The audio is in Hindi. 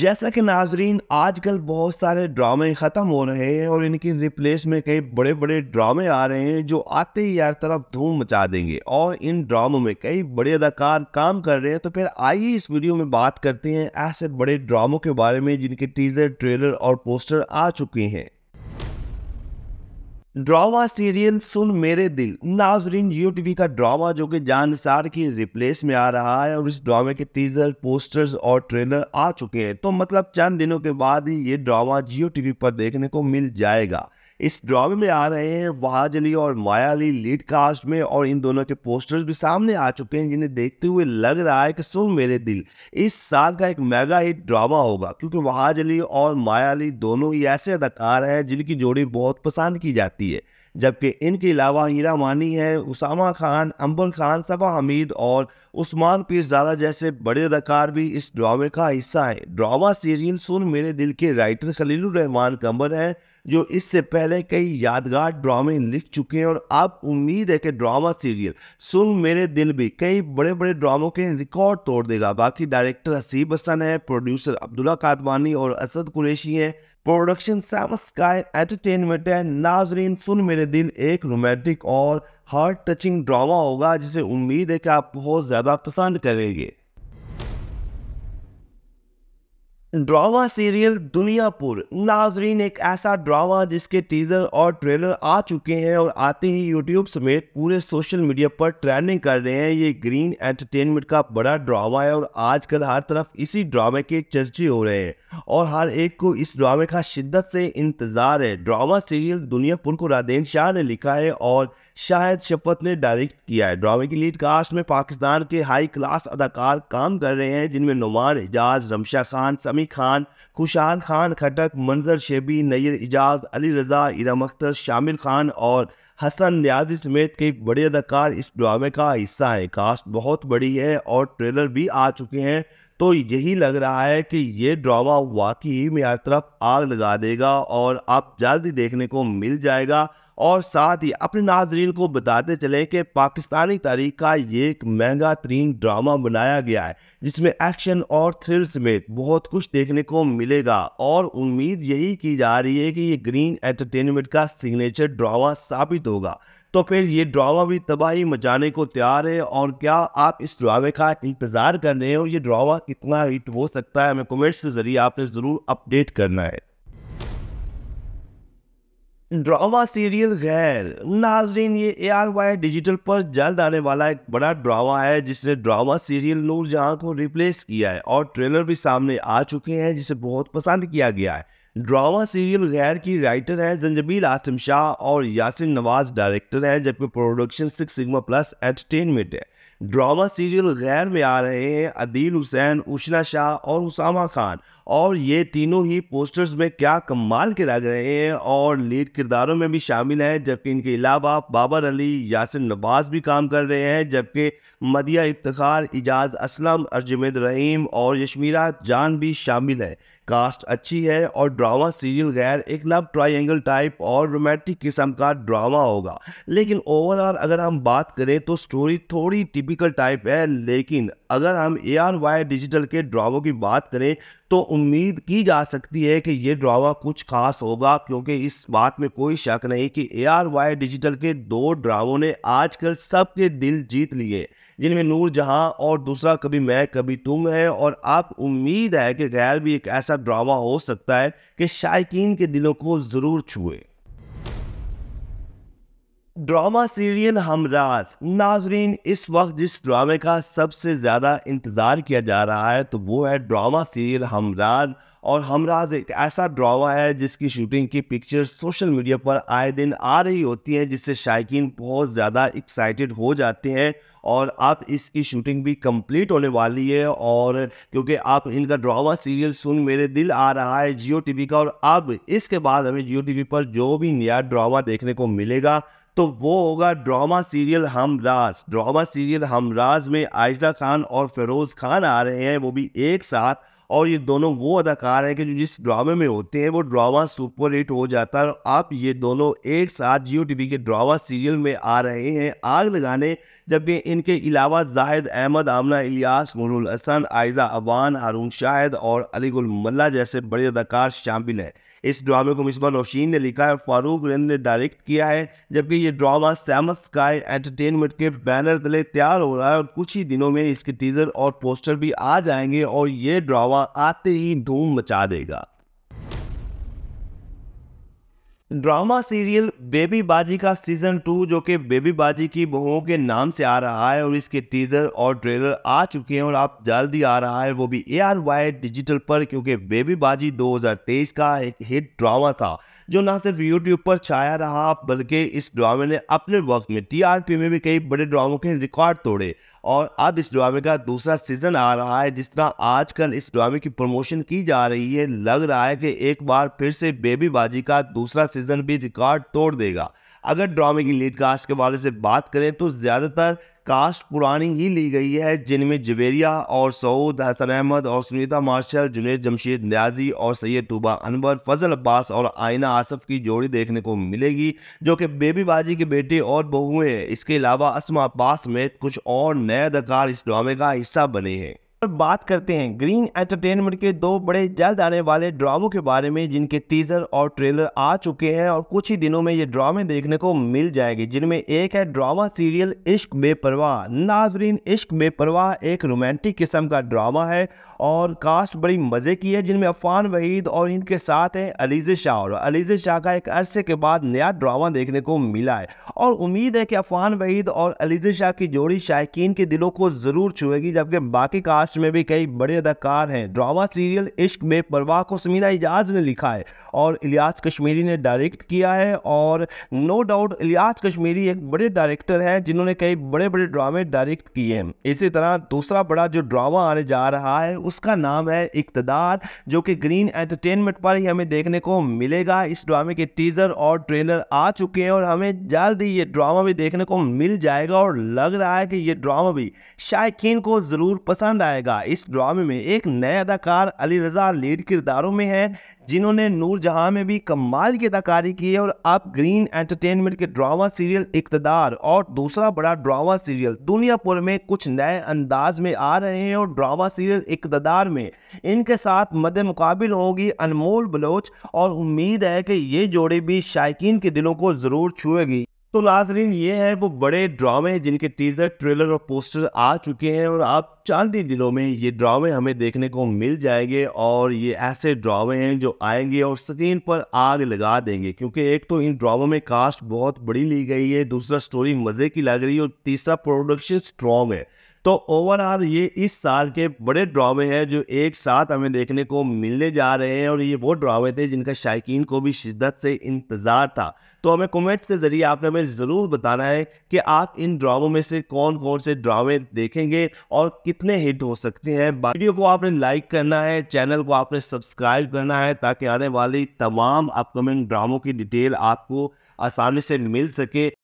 जैसा कि नाजरीन आजकल बहुत सारे ड्रामे ख़त्म हो रहे हैं और इनकी रिप्लेस में कई बड़े बड़े ड्रामे आ रहे हैं जो आते ही यार तरफ धूम मचा देंगे और इन ड्रामों में कई बड़े अदाकार काम कर रहे हैं तो फिर आइए इस वीडियो में बात करते हैं ऐसे बड़े ड्रामों के बारे में जिनके टीज़र ट्रेलर और पोस्टर आ चुके हैं ड्रामा सीरियल सुन मेरे दिल नाजरीन जियो टीवी का ड्रामा जो कि जानसार की रिप्लेस में आ रहा है और इस ड्रामे के टीजर पोस्टर्स और ट्रेलर आ चुके हैं तो मतलब चंद दिनों के बाद ही ये ड्रामा जियो टीवी पर देखने को मिल जाएगा इस ड्रामे में आ रहे हैं वहाज अली और माया अली लीड कास्ट में और इन दोनों के पोस्टर्स भी सामने आ चुके हैं जिन्हें देखते हुए लग रहा है कि सुन मेरे दिल इस साल का एक मेगा हिट ड्रामा होगा क्योंकि वहाज अली और माया अली दोनों ही ऐसे अदाकार हैं जिनकी जोड़ी बहुत पसंद की जाती है जबकि इनके अलावा हीरा मानी है उसामा खान अंबर खान सबा हमीद और उस्मान पीरजादा जैसे बड़े अदाकार भी इस ड्रामे का हिस्सा है ड्रामा सीरियल सुन मेरे दिल के राइटर खलील रहमान कंबर हैं जो इससे पहले कई यादगार ड्रामे लिख चुके हैं और आप उम्मीद है कि ड्रामा सीरियल सुन मेरे दिल भी कई बड़े बड़े ड्रामों के रिकॉर्ड तोड़ देगा बाकी डायरेक्टर हसीब हसन है प्रोड्यूसर अब्दुल्ला कादवानी और असद कुरेशी हैं प्रोडक्शन सेवन स्काई एंटरटेनमेंट है नाजरीन सुन मेरे दिल एक रोमांटिक और हार्ट टचिंग ड्रामा होगा जिसे उम्मीद है कि आप बहुत ज़्यादा पसंद करेंगे ड्रामा सीरियल दुनियापुर नाजरीन एक ऐसा ड्रामा जिसके टीजर और ट्रेलर आ चुके हैं और आते ही यूट्यूब समेत पूरे सोशल मीडिया पर ट्रेंडिंग कर रहे हैं ये ग्रीन एंटरटेनमेंट का बड़ा ड्रामा है और आजकल हर तरफ इसी ड्रामे के चर्चे हो रहे हैं और हर एक को इस ड्रामे का शिद्दत से इंतज़ार है ड्रामा सीरियल दुनियापुर को राधेन शाह ने लिखा है और शाहिद शपत ने डायरेक्ट किया है ड्रामे की लीड कास्ट में पाकिस्तान के हाई क्लास अदाकार काम कर रहे हैं जिनमें नुमान एजाज रमशा खान समी खान खुशहाल खान खटक मंजर शेबी नैर एजाज अली रजा इरम अख्तर शामिल खान और हसन न्याजी समेत कई बड़े अदाकार इस ड्रामे का हिस्सा है कास्ट बहुत बड़ी है और ट्रेलर भी आ चुके हैं तो यही लग रहा है कि ये ड्रामा वाकई में हर तरफ आग लगा देगा और आप जल्द ही देखने को मिल जाएगा और साथ ही अपने नाजरीन को बताते चले कि पाकिस्तानी तारीख का ये एक महंगा तरीन ड्रामा बनाया गया है जिसमें एक्शन और थ्रिल समेत बहुत कुछ देखने को मिलेगा और उम्मीद यही की जा रही है कि ये ग्रीन एंटरटेनमेंट का सिग्नेचर ड्रामा साबित होगा तो फिर ये ड्रामा भी तबाही मचाने को तैयार है और क्या आप इस ड्रामे का इंतज़ार कर रहे हो ये ड्रामा कितना हिट हो सकता है हमें कमेंट्स के ज़रिए आपने ज़रूर अपडेट करना है ड्रामा सीरियल गैर नाजरीन ये ए आर वाई डिजिटल पर जल्द आने वाला एक बड़ा ड्रामा है जिसने ड्रामा सीरियल नूरजहां को रिप्लेस किया है और ट्रेलर भी सामने आ चुके हैं जिसे बहुत पसंद किया गया है ड्रामा सीरियल गैर की राइटर हैं जंजबील आसम शाह और यासिन नवाज डायरेक्टर हैं जबकि production six sigma plus entertainment है ड्रामा सीरियल गैर में आ रहे हैं अदील हुसैन उशना शाह और उसामा खान और ये तीनों ही पोस्टर्स में क्या कमाल के लग रहे हैं और लीड किरदारों में भी शामिल हैं जबकि इनके अलावा बाबर अली यासिन नवाज भी काम कर रहे हैं जबकि मदिया इफ्तार इजाज़ असलम अर्जमेद रहीम और यशमीरा जान भी शामिल है कास्ट अच्छी है और ड्रामा सीरियल गैर एक लव ट्राइंगल टाइप और रोमांटिक किस्म का ड्रामा होगा लेकिन ओवरऑल अगर हम बात करें तो स्टोरी थोड़ी टिपिकल टाइप है लेकिन अगर हम ए आर वाई डिजिटल के ड्रामों की बात करें तो उम्मीद की जा सकती है कि ये ड्रामा कुछ खास होगा क्योंकि इस बात में कोई शक नहीं कि ए आर वाई डिजिटल के दो ड्रामों ने आजकल सबके दिल जीत लिए जिनमें नूर जहां और दूसरा कभी मैं कभी तुम है और आप उम्मीद है कि गैर भी एक ऐसा ड्रामा हो सकता है कि शायकीन के दिलों को ज़रूर छुए ड्रामा सीरियल हमराज नाजरीन इस वक्त जिस ड्रामे का सबसे ज़्यादा इंतज़ार किया जा रहा है तो वो है ड्रामा सीरियल हमराज और हमराज एक ऐसा ड्रामा है जिसकी शूटिंग की पिक्चर सोशल मीडिया पर आए दिन आ रही होती है जिससे शायकीन बहुत ज़्यादा एक्साइटेड हो जाते हैं और आप इसकी शूटिंग भी कंप्लीट होने वाली है और क्योंकि आप इनका ड्रामा सीरियल सुन मेरे दिल आ रहा है जियो टी का और अब इसके बाद हमें जियो टी पर जो भी नया ड्रामा देखने को मिलेगा तो वो होगा drama serial Humraaz drama serial Humraaz में आयजा खान और फिरोज़ खान आ रहे हैं वो भी एक साथ और ये दोनों वो अदाकार हैं कि जो जिस ड्रामे में होते हैं वो ड्रामा सुपर हिट हो जाता है और आप ये दोनों एक साथ जियो टी के ड्रामा सीरियल में आ रहे हैं आग लगाने जबकि इनके अलावा जाहिद अहमद आमना इलियास मुरुल हसन आयजा अवान हारून शाहिद और अली गुल मल्ला जैसे बड़े अदाकार शामिल हैं इस ड्रामे को मिसबा नौशीन ने लिखा है फारूक रिंद ने डायरेक्ट किया है जबकि ये ड्रामा सैमस स्काई एंटरटेनमेंट के बैनर तले तैयार हो रहा है और कुछ ही दिनों में इसके टीजर और पोस्टर भी आ जाएंगे और ये ड्रामा आते ही धूम मचा देगा ड्रामा सीरियल बेबी बाजी का सीजन टू जो कि बेबी बाजी की बहुओं के नाम से आ रहा है और इसके टीजर और ट्रेलर आ चुके हैं और आप जल्द ही आ रहा है वो भी ए आर वाई डिजिटल पर क्योंकि बेबी बाजी 2023 का एक हिट ड्रामा था जो ना सिर्फ यूट्यूब पर छाया रहा बल्कि इस ड्रामे ने अपने वक्त में टीआरपी में भी कई बड़े ड्रामों के रिकॉर्ड तोड़े और अब इस ड्रामे का दूसरा सीजन आ रहा है जिस तरह आजकल इस ड्रामे की प्रमोशन की जा रही है लग रहा है कि एक बार फिर से बेबीबाजी का दूसरा सीजन भी रिकॉर्ड तोड़ देगा अगर ड्रामे की लीड कास्ट के बारे से बात करें तो ज़्यादातर कास्ट पुरानी ही ली गई है जिनमें जवेरिया और सऊद हसन अहमद और सुनीता मार्शल जुनेद जमशेद न्याजी और सैयद तूबा अनवर फजल अब्बास और आयना आसफ की जोड़ी देखने को मिलेगी जो कि बेबी बाजी के बेटे और बहुएँ इसके अलावा असमा अब्बास में कुछ और नए अदाकार इस ड्रामे का हिस्सा बने हैं बात करते हैं ग्रीन एंटरटेनमेंट के दो बड़े जल्द आने वाले ड्रामों के बारे में जिनके टीजर और ट्रेलर आ चुके हैं और कुछ ही दिनों में ये ड्रामे देखने को मिल जाएगी जिनमें एक है ड्रामा सीरियल इश्क बेपरवाह नाजरीन इश्क बेपरवाह एक रोमांटिक किस्म का ड्रामा है और कास्ट बड़ी मज़े की है जिनमें अफान वहीद और इनके साथ है अलीजे शाह और अलीजे शाह का एक अरसे के बाद नया ड्रामा देखने को मिला है और उम्मीद है कि अफान वहीद और अलीजे शाह की जोड़ी शायकीन के दिलों को ज़रूर छुएगी जबकि बाकी कास्ट महाराष्ट्र में भी कई बड़े अदाकार हैं ड्रामा सीरियल इश्क में परवाह को समीना इजाज ने लिखा है और इलियास कश्मीरी ने डायरेक्ट किया है और नो डाउट इलियास कश्मीरी एक बड़े डायरेक्टर हैं जिन्होंने कई बड़े बड़े ड्रामे डायरेक्ट किए हैं इसी तरह दूसरा बड़ा जो ड्रामा आने जा रहा है उसका नाम है इकतदार जो कि ग्रीन एंटरटेनमेंट पर ही हमें देखने को मिलेगा इस ड्रामे के टीजर और ट्रेलर आ चुके हैं और हमें जल्द ही ये ड्रामा भी देखने को मिल जाएगा और लग रहा है कि ये ड्रामा भी शायक को ज़रूर पसंद आए जाएगा इस ड्रामे में एक नए अदाकार अली रजा लीड किरदारों में हैं जिन्होंने नूर में भी कमाल की अदाकारी की है और अब ग्रीन एंटरटेनमेंट के ड्रामा सीरियल इकतदार और दूसरा बड़ा ड्रामा सीरियल दुनिया भर में कुछ नए अंदाज में आ रहे हैं और ड्रामा सीरियल इकतदार में इनके साथ मद मुकाबिल होगी अनमोल बलोच और उम्मीद है कि ये जोड़े भी शायकीन के दिलों को ज़रूर छुएगी तो नाजरीन ये है वो बड़े ड्रामे जिनके टीजर ट्रेलर और पोस्टर आ चुके हैं और आप चांद ही दिनों में ये ड्रामे हमें देखने को मिल जाएंगे और ये ऐसे ड्रामे हैं जो आएंगे और स्क्रीन पर आग लगा देंगे क्योंकि एक तो इन ड्रामों में कास्ट बहुत बड़ी ली गई है दूसरा स्टोरी मज़े की लग रही है और तीसरा प्रोडक्शन स्ट्रॉन्ग है तो ओवरऑल ये इस साल के बड़े ड्रावे हैं जो एक साथ हमें देखने को मिलने जा रहे हैं और ये वो ड्रावे थे जिनका शायक को भी शिद्दत से इंतज़ार था तो हमें कमेंट्स के ज़रिए आपने हमें ज़रूर बताना है कि आप इन ड्रामों में से कौन कौन से ड्रामे देखेंगे और कितने हिट हो सकते हैं वीडियो को आपने लाइक करना है चैनल को आपने सब्सक्राइब करना है ताकि आने वाली तमाम अपकमिंग ड्रामों की डिटेल आपको आसानी से मिल सके